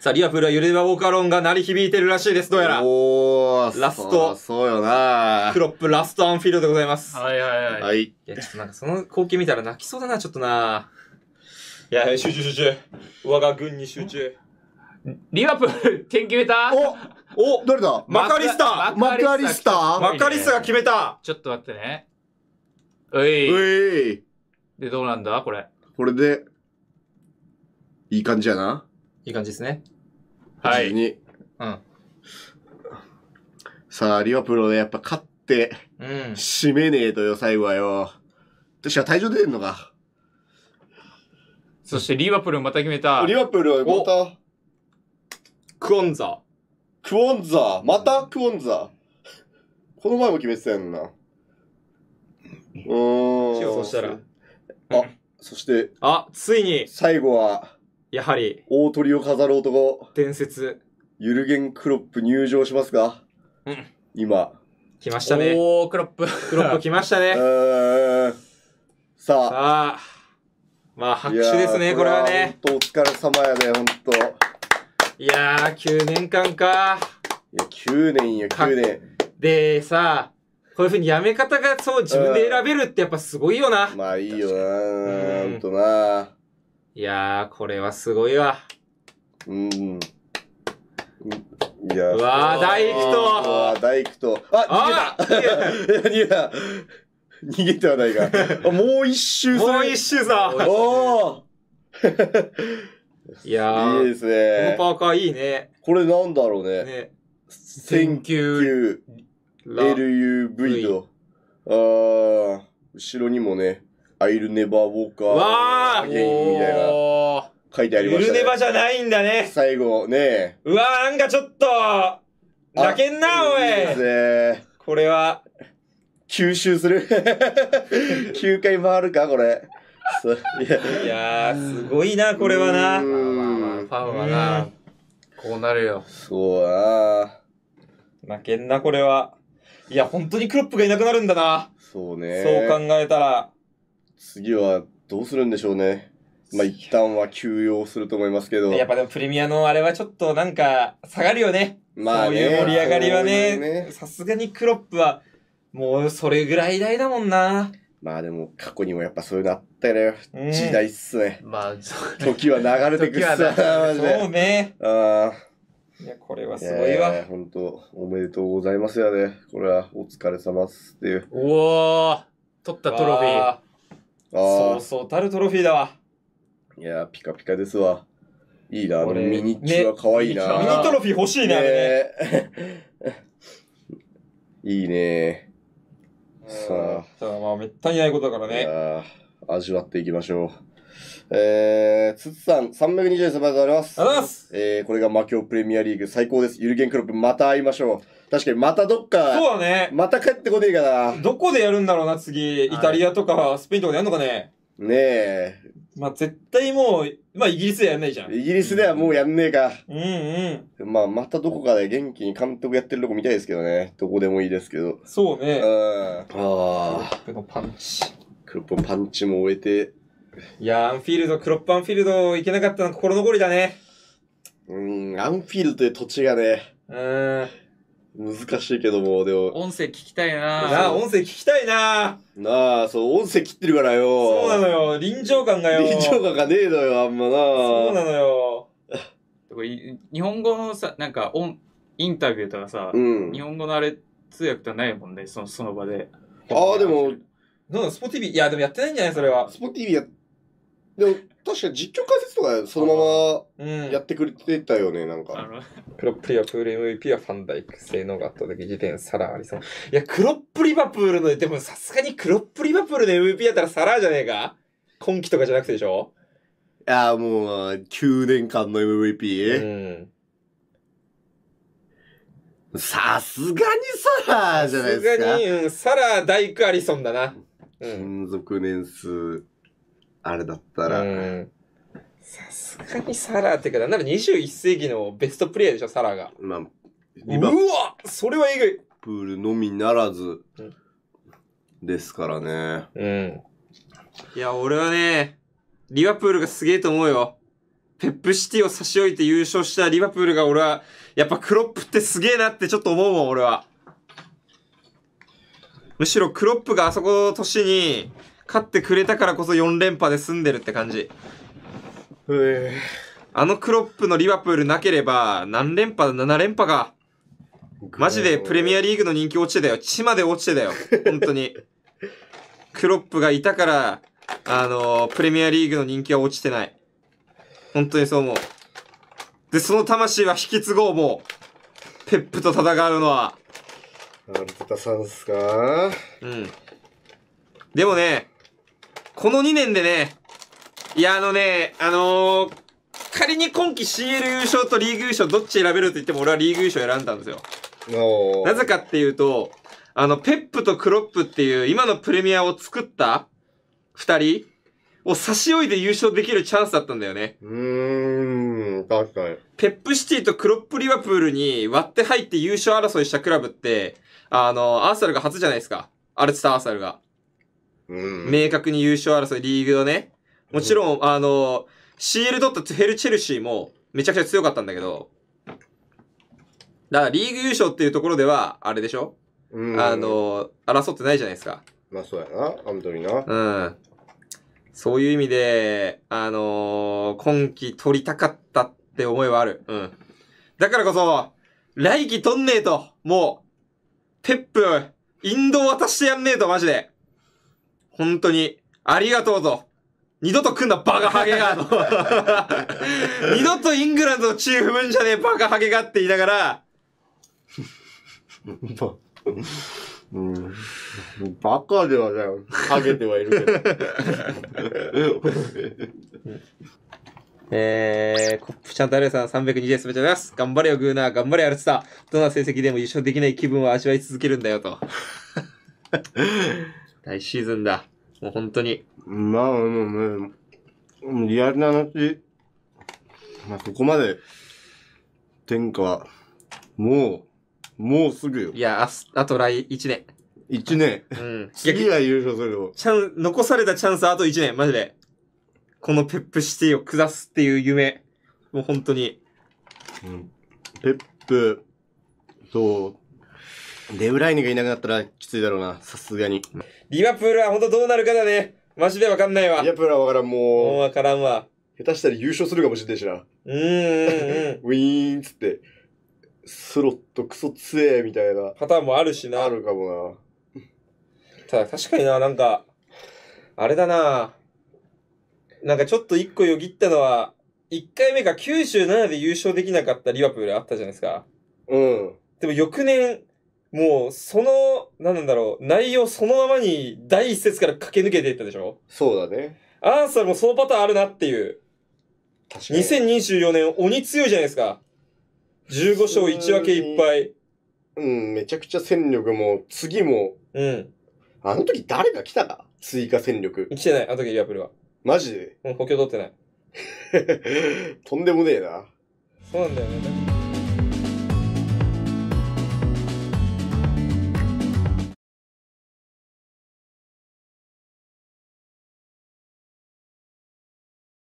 さあ、リアフルは揺れはウォーカロンが鳴り響いてるらしいです、どうやら。おー、ラスト。そうよなクロップラストアンフィールドでございます。はいはいはい。はい。いや、ちょっとなんかその光景見たら泣きそうだな、ちょっとないや、集中集中。我が軍に集中。リアプール、点決めたおお誰だマカリスタマカリスタマカリスタが決めたちょっと待ってね。ういういで、どうなんだこれ。これで、いい感じやな。いい感じですね。はい。うん。さあ、リオプロでやっぱ勝って、うん。締めねえとよ、最後はよ。私は退場出てんのか。そしてリーバプールまた決めた、リバプル、また、クオンザ。クオンザまたクオンザこの前も決めてたやんな。うーん。そしたら。あ、そして、あ、ついに、最後は、やはり、大鳥を飾る男、伝説。ユルゲン・クロップ入場しますかうん。今。来ましたね。おお、クロップ。クロップ来ましたね。さあ。さあ。まあ拍手ですね、これはね。。ほんお疲れ様やね、ほんと。いや、ー、9年間か。いや、9年や、9年。で、さ、あ、こういうふうにやめ方がそう自分で選べるってやっぱすごいよな。まあいいよな、うんほんとな。いやー、これはすごいわ。うん。いやうわー大工とうわー大工と。あ、あ逃げた逃げた 逃げてはないが。あもう一周さ。もう一周さ。おーいやーいいですね。このパーカーいいね。これなんだろうね。ね。Thank y o ー LUV と。あー、後ろにもね、アイルネバーウォーカー、わーみたいな。書いてありました、ね。ゆるねばじゃないんだね。最後ね。うわーなんかちょっと、泣けんな、おい。いこれは。吸収する ?9 回回るか、これ。いやー、すごいな、これはな。ファンはな、こうなるよ。そうな負けんな、これは。いや、本当にクロップがいなくなるんだな。そうね。そう考えたら。次はどうするんでしょうね。まあ一旦は休養すると思いますけど。やっぱでもプレミアのあれはちょっとなんか下がるよね。まあ、ね、そういう盛り上がりはね。さすがにクロップはもうそれぐらい大だもんな。まあでも過去にもやっぱそういうのあったよね。うん、時代っすね。まあ、時は流れてくっすそうね。ああ。いや、これはすごいわ。本当おめでとうございますやね。これはお疲れ様っすっていう。おお取ったトロフィー。そうそうたるトロフィーだわ。いやピカピカですわ。いいな、あのミニチュア可愛いな。ミニトロフィー欲しいね、ね。ね いいね。さあ。あ。まあ、めったにないことだからね。味わっていきましょう。えー、つつさん、320円、あございます。ありがとうございます。えー、これが魔境プレミアリーグ最高です。ゆるゲンクロップ、また会いましょう。確かに、またどっか。そうだね。また帰ってこねえかな。どこでやるんだろうな、次。イタリアとか、スペインとかでやるのかね。ねえ。まあ、絶対もう、まあ、イギリスでやんないじゃん。イギリスではもうやんねえか。うんうん。まあ、またどこかで元気に監督やってるとこ見たいですけどね。どこでもいいですけど。そうね。うん。ああ。クロップのパンチ。クロップのパンチも終えて、いやー、アンフィールド、クロップアンフィールド行けなかったの心残りだね。うーん、アンフィールドという土地がね、うーん。難しいけども、でも、音声聞きたいななあ、音声聞きたいななあ、そう、音声切ってるからよ。そうなのよ。臨場感がよ。臨場感がねえのよ、あんまなそうなのよ。日本語のさ、なんか、音、インタビューとかさ、うん。日本語のあれ、通訳とはないもんね、その、その場で。ああ、でも、なんだ、スポティビ、いや、でもやってないんじゃないそれは。スポティビやでも、確か実況解説とかそのままやってくれてたよね、なんか。クロップリはプール MVP はファンダイク、性能が圧倒的時点、サラーありそう。いや、クロップリバプールの、でもさすがにクロップリバプールの MVP やったらサラーじゃねえか今季とかじゃなくてでしょいや、もう、9年間の MVP。うん。さすがにサラーじゃないですか。さすがに、うん、サラー、ダイク、アリソンだな。うん、勤続年数。あれだったら。さすがにサラーってか、なんなら21世紀のベストプレイヤーでしょ、サラーが。まあ、うわそれはえぐいプールのみならずですからね。うん。いや、俺はね、リバプールがすげえと思うよ。ペップシティを差し置いて優勝したリバプールが俺は、やっぱクロップってすげえなってちょっと思うもん、俺は。むしろクロップがあそこの年に、勝ってくれたからこそ4連覇で済んでるって感じ。あのクロップのリバプールなければ、何連覇 ?7 連覇が。マジでプレミアリーグの人気落ちてたよ。地まで落ちてたよ。本当に。クロップがいたから、あのー、プレミアリーグの人気は落ちてない。本当にそう思う。で、その魂は引き継ごう、もう。ペップと戦うのは。アルテタさんっすかうん。でもね、この2年でね、いや、あのね、あのー、仮に今季 CL 優勝とリーグ優勝どっち選べるって言っても俺はリーグ優勝選んだんですよ。なぜかっていうと、あの、ペップとクロップっていう今のプレミアを作った二人を差し置いて優勝できるチャンスだったんだよね。うーん、確かに。ペップシティとクロップリバプールに割って入って優勝争いしたクラブって、あの、アーサルが初じゃないですか。アルツターアーサルが。明確に優勝争い、リーグのね。もちろん、あの、シールドとヘルチェルシーもめちゃくちゃ強かったんだけど、だからリーグ優勝っていうところでは、あれでしょあの、争ってないじゃないですか。まあそうやな、本当にな。うん。そういう意味で、あのー、今季取りたかったって思いはある。うん。だからこそ、来季取んねえと、もう、ペップ、インドを渡してやんねえと、マジで。本当に、ありがとうぞ。二度と組んだバカハゲが、二度とイングランドのチーフ踏じゃねえバカハゲがって言いながら、うん、バカではない。ハゲてはいるけど。えー、コップちゃんとアレさん320円すべております。頑張れよ、グーナー。頑張れ、アルツさん。どんな成績でも優勝できない気分を味わい続けるんだよ、と。大シーズンだ。もう本当に。まあ、もう、リアルな話、まあ、ここまで、天下は、もう、もうすぐよ。いや、あす、あと来1年。1年。うん。次は優勝するよ。チャン、残されたチャンスあと1年、マジで。このペップシティを下すっていう夢。もう本当に。うん。ペップ、そう、デブライネがいなくなったらきついだろうな、さすがに。リバプールは本当どうなるかだね。マジでわかんないわ。リバプールはわからん、もう。もうわからんわ。下手したら優勝するかもしれないしな。うんうんうん。ウィーンっつって、スロットクソ強えみたいな。パターンもあるしな。あるかもな。ただ確かにな、なんか、あれだな。なんかちょっと一個よぎったのは、一回目が97で優勝できなかったリバプールあったじゃないですか。うん。でも翌年、もう、その、なんなんだろう、内容そのままに第一節から駆け抜けていったでしょそうだね。アンサーもそのパターンあるなっていう。確かに。2024年鬼強いじゃないですか。15勝1分け1敗。うん、めちゃくちゃ戦力も、次も。うん。あの時誰が来たか追加戦力。来てない、あの時リアプルは。マジでうん、補強取ってない。とんでもねえな。そうなんだよね。